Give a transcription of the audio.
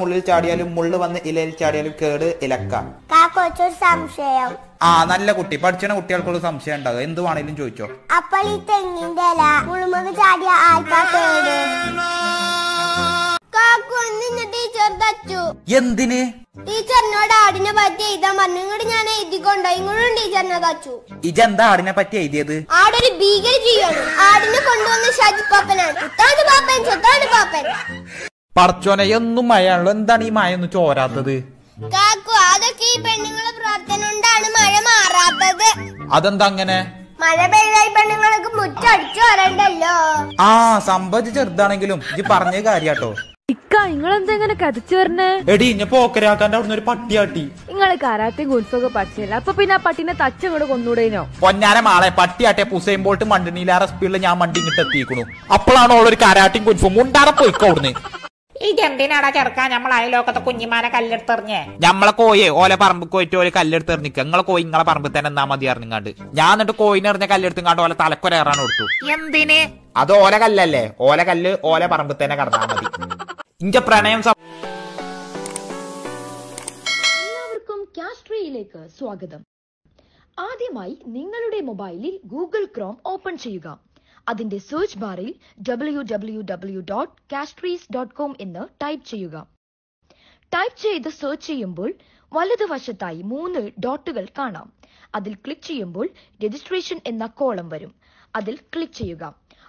മുള്ളിൽ ചാടിയാലും മുള്ളു വന്ന് ഇലയിൽ ചാടിയാലും കേട് ഇലക്ക കാക്കൊച്ചൊരു സംശയം ആ നല്ല കുട്ടി പഠിച്ചണ കുട്ടികൾക്കുള്ള സംശയം ഉണ്ടാകും എന്ത് വേണേലും ചോദിച്ചോ അപ്പോൾ ഈ തെങ്ങിന്റെ ഇല മുഴുമത് ചാടിയ ആർക്കാ കേട് കാക്കു അന്ന് ടീച്ചർ തച്ചു എന്തിന് ടീച്ചറിനോട് ആടിനെ പറ്റി എഴുതാൻ പറഞ്ഞു ഇങ്ങോട്ട് ഞാൻ എഴുതിക്കൊണ്ടോ ഇങ്ങോട്ടും ടീച്ചറിനെ തച്ചു ഇജെന്താ ആടിനെ പറ്റി എഴുതിയത് ആടൊരു ഭീകര ജീവാണ് ആടിനെ കൊണ്ടുവന്ന ഷാജി പാപ്പനാണ് ഇത്താണ്ട് പാപ്പൻ ചെത്താണ്ട് പാപ്പൻ പറച്ചോനെ എന്നും മഴയാണല്ലോ എന്താണ് ഈ മഴ ഒന്ന് ചോരാത്തത് അതൊക്കെ ഈ പെണ്ണുങ്ങളെ പ്രാർത്ഥന കൊണ്ടാണ് മഴ മാറാത്തത് അതെന്താ അങ്ങനെ മഴ പെയ്തായി പെണ്ണുങ്ങൾക്ക് മുറ്റടിച്ചു വരണ്ടല്ലോ ആ സംഭവിച്ച ചെറുതാണെങ്കിലും ഇത് പറഞ്ഞ കാര്യാട്ടോ ഇക്ക നിങ്ങളെന്താ ഇങ്ങനെ കഥച്ചു വരണേ എടി ഇഞ്ഞ പോക്കരാക്കാന്റെ അവിടുന്ന് ഒരു പട്ടി ആട്ടി നിങ്ങള് കാരാത്തെ ഗുൽഫൊക്കെ പഠിച്ചില്ല അപ്പൊ പിന്നെ ആ പട്ടിനെ തച്ച കൂടെ കൊന്നൂടേനോ പൊന്നാര മാളെ പട്ടി ആട്ടെ പുസൈൻ ബോൾട്ട് മണ്ടണിയിലാറ സ്പീഡിൽ ഞാൻ മണ്ടി ഇങ്ങോട്ട് എത്തിക്കണു അപ്പോഴാണ് ഓളൊരു കാരാട്ടിയും ഗുൽഫും മുണ്ടാറ പോയിക്കോടുന്നേ ഇതെന്തിനാടാ ചെറുക്കാൻ നമ്മൾ അയലോക്കത്തെ കുഞ്ഞിമാനെ കല്ലെടുത്തെറിഞ്ഞ് ഞമ്മളെ കോയെ ഓലെ പറമ്പ് കോയിട്ട് ഓലെ കല്ലെടുത്തെറിഞ്ഞിക്ക നിങ്ങളെ കോയി നിങ്ങളെ പറമ്പ് തന്നെ എന്നാ മതി അറിഞ്ഞാണ്ട് ഞാൻ എന്നിട്ട് കോയിനെ എറിഞ്ഞ കല്ലെടുത്തുങ്ങാണ്ട് ഓലെ തലക്കൊരേറാൻ കൊടുത്തു എന്തിന് അത് ഓല കല്ലല്ലേ ഓല കല്ല് ഓല പറമ്പ് തന്നെ കടന്നാ മതി ഇന്റെ പ്രണയം സ്വാഗതം ആദ്യമായി നിങ്ങളുടെ മൊബൈലിൽ ഗൂഗിൾ ക്രോം ഓപ്പൺ ചെയ്യുക അതിന്റെ സെർച്ച് ബാറിൽ W dot Castries dot com എന്ന് ടൈപ്പ് ചെയ്യുക ടൈപ്പ് ചെയ്ത് സെർച്ച് ചെയ്യുമ്പോൾ വലതുവശത്തായി മൂന്ന് ഡോട്ടുകൾ കാണാം അതിൽ ക്ലിക്ക് ചെയ്യുമ്പോൾ രജിസ്ട്രേഷൻ എന്ന കോളം വരും അതിൽ ക്ലിക്ക് ചെയ്യുക